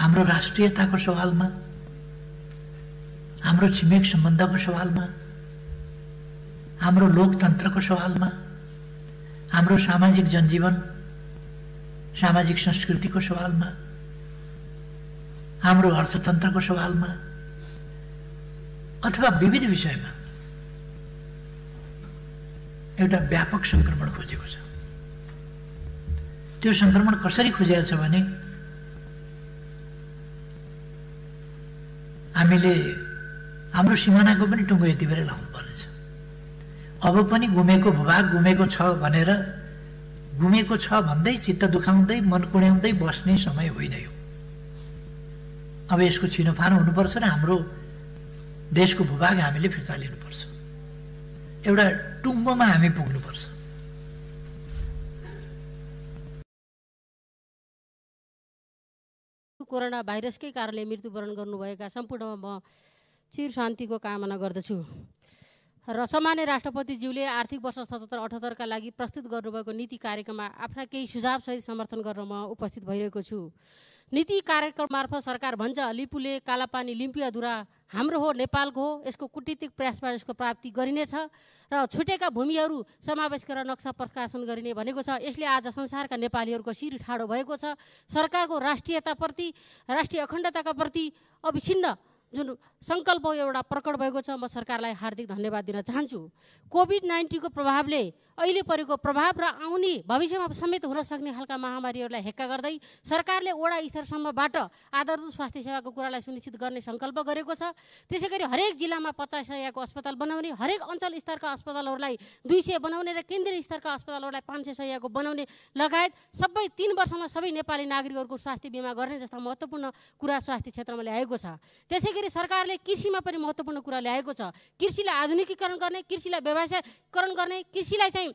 हाम्रो राष्ट्रियताको सवालमा हाम्रो छिमेक सम्बन्धको सवालमा हाम्रो लोकतन्त्रको सवालमा हाम्रो सामाजिक जनजीवन सामाजिक संस्कृतिको सवालमा हाम्रो अर्थतन्त्रको सवालमा अथवा विविध विषयमा एउटा व्यापक सङ्क्रमण खोजेको छ त्यो सङ्क्रमण कसरी खोजिएको छ भने हामीले हाम्रो सिमानाको पनि टुङ्गो यति बेला लाउनु पर्नेछ अब पनि गुमेको भूभाग गुमेको छ भनेर गुमेको छ भन्दै चित्त दुखाउँदै मन कुड्याउँदै बस्ने समय होइन यो अब यसको छिनोफानो हुनुपर्छ र हाम्रो देशको भूभाग हामीले फिर्ता लिनुपर्छ एउटा टुङ्गोमा हामी पुग्नुपर्छ कोरोना भाइरसकै कारणले मृत्युवरण गर्नुभएका सम्पूर्णमा म चिर शान्तिको कामना गर्दछु र सामान्य राष्ट्रपतिज्यूले आर्थिक वर्ष सतहत्तर अठहत्तरका लागि प्रस्तुत गर्नुभएको नीति कार्यक्रममा आफ्ना केही सुझावसहित समर्थन गर्न म उपस्थित भइरहेको छु नीति कार्यक्रम मार्फत सरकार भन्छ लिपुले कालापानी लिम्पियाधुरा हाम्रो हो नेपालको हो यसको कुटनीतिक प्रयासमा यसको प्राप्ति गरिनेछ र छुटेका भूमिहरू समावेश गरेर नक्सा प्रकाशन गरिने भनेको छ यसले आज संसारका नेपालीहरूको शिर ठाडो भएको छ सरकारको राष्ट्रियताप्रति राष्ट्रिय अखण्डताका प्रति अविछिन्न जुन सङ्कल्प एउटा प्रकट भएको छ म सरकारलाई हार्दिक धन्यवाद दिन चाहन्छु कोभिड नाइन्टिनको प्रभावले अहिले परेको प्रभाव र आउने भविष्यमा समेत हुन सक्ने खालका महामारीहरूलाई हेक्का गर्दै सरकारले वडा स्तरसम्मबाट आधारभूत स्वास्थ्य सेवाको कुरालाई सुनिश्चित गर्ने सङ्कल्प गरेको छ त्यसै गरी हरेक जिल्लामा पचास सयको अस्पताल बनाउने हरेक अञ्चल स्तरका अस्पतालहरूलाई दुई सय बनाउने र केन्द्रीय स्तरका अस्पतालहरूलाई पाँच सय सयको बनाउने लगायत सबै तिन वर्षमा सबै नेपाली नागरिकहरूको स्वास्थ्य बिमा गर्ने जस्ता महत्त्वपूर्ण कुरा स्वास्थ्य क्षेत्रमा ल्याएको छ त्यसै गर्दाखेरि सरकारले कृषिमा पनि महत्त्वपूर्ण कुरा ल्याएको छ कृषिलाई आधुनिकीकरण गर्ने कृषिलाई व्यवसायकरण गर्ने कृषिलाई चाहिँ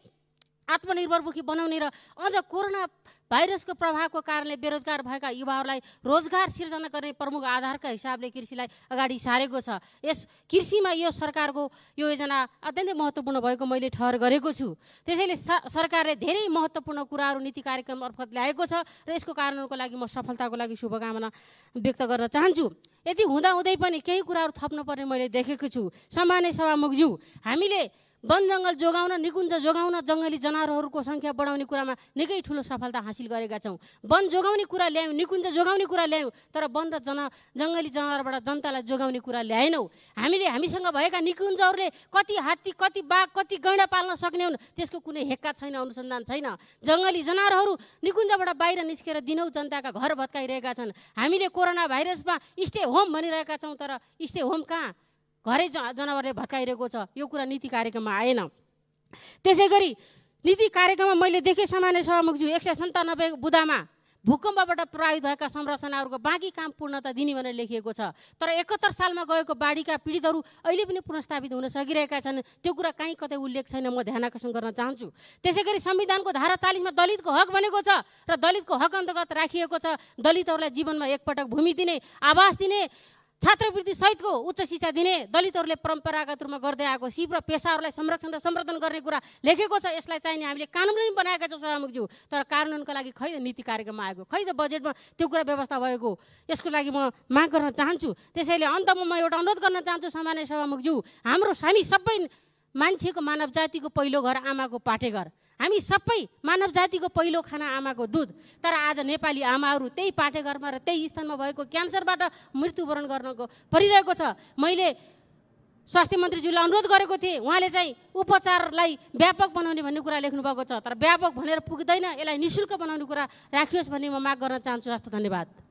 आत्मनिर्भर आत्मनिर्भरमुखी बनाउने र अझ कोरोना भाइरसको प्रभावको कारणले बेरोजगार भएका युवाहरूलाई रोजगार सिर्जना गर्ने प्रमुख आधारका हिसाबले कृषिलाई अगाडि सारेको छ यस कृषिमा यो सरकारको यो योजना अत्यन्तै महत्त्वपूर्ण भएको मैले ठहर गरेको छु त्यसैले सरकारले धेरै महत्त्वपूर्ण कुराहरू नीति कार्यक्रम मार्फत ल्याएको छ र यसको कारणको लागि म सफलताको लागि शुभकामना व्यक्त गर्न चाहन्छु यति हुँदाहुँदै पनि केही कुराहरू थप्नुपर्ने मैले देखेको छु सामान्य सभामुखज्यू हामीले वन जङ्गल जोगाउन निकुञ्ज जोगाउन जङ्गली जनावरहरूको सङ्ख्या बढाउने कुरामा निकै ठुलो सफलता हासिल गरेका छौँ वन जोगाउने कुरा ल्यायौँ निकुञ्ज जोगाउने कुरा ल्यायौँ तर वन र जना जङ्गली जनावरबाट जनतालाई जोगाउने कुरा ल्याएनौँ हामीले हामीसँग भएका निकुञ्जहरूले कति हात्ती कति बाघ कति गैँडा पाल्न सक्ने हुन् त्यसको कुनै हेक्का छैन अनुसन्धान छैन जङ्गली जनावरहरू निकुञ्जबाट बाहिर निस्केर दिनौ जनताका घर भत्काइरहेका छन् हामीले कोरोना भाइरसमा स्टे होम भनिरहेका छौँ तर स्टे होम कहाँ घरै जनावरले भत्काइरहेको छ यो कुरा नीति कार्यक्रममा आएन त्यसै गरी नीति कार्यक्रममा मैले देखेँ सामान्य सभामुखज्यू एक सय सन्तानब्बे बुदामा भूकम्पबाट प्रभावित भएका संरचनाहरूको बाँकी काम पूर्णता दिने भनेर लेखिएको छ तर एकहत्तर सालमा गएको बाढीका पीडितहरू अहिले पनि पुनस्थापित हुन सकिरहेका छन् त्यो कुरा कहीँ कतै उल्लेख छैन म ध्यान आकर्षण गर्न चाहन्छु त्यसै गरी संविधानको धारा चालिसमा दलितको हक भनेको छ र दलितको हक अन्तर्गत राखिएको छ दलितहरूलाई जीवनमा एकपटक भूमि दिने आवास दिने छात्रवृत्ति सहितको उच्च शिक्षा दिने दलितहरूले परम्परागत रूपमा गर्दै आएको सिप र पेसाहरूलाई संरक्षण र सम्वर्धन गर्ने कुरा लेखेको छ यसलाई चाहिने हामीले कानुन पनि बनाएका छौँ सभामुखज्यू तर कानुनको लागि खै त नीति कार्यक्रममा आएको खै त बजेटमा त्यो कुरा व्यवस्था भएको यसको लागि म माग गर्न चाहन्छु त्यसैले अन्तमा म एउटा अनुरोध गर्न चाहन्छु सामान्य सभामुखज्यू हाम्रो हामी सबै मान्छेको मानव जातिको पहिलो घर आमाको पाटेघर हामी सबै मानव जातिको पहिलो खाना आमाको दुध तर आज नेपाली आमाहरू त्यही पाटेघरमा र त्यही स्थानमा भएको क्यान्सरबाट मृत्युवरण गर्नको परिरहेको छ मैले स्वास्थ्य मन्त्रीज्यूलाई अनुरोध गरेको थिएँ उहाँले चाहिँ उपचारलाई व्यापक बनाउने भन्ने कुरा लेख्नु भएको छ तर व्यापक भनेर पुग्दैन यसलाई निशुल्क बनाउने कुरा राखियोस् भन्ने म माग गर्न चाहन्छु हस्त धन्यवाद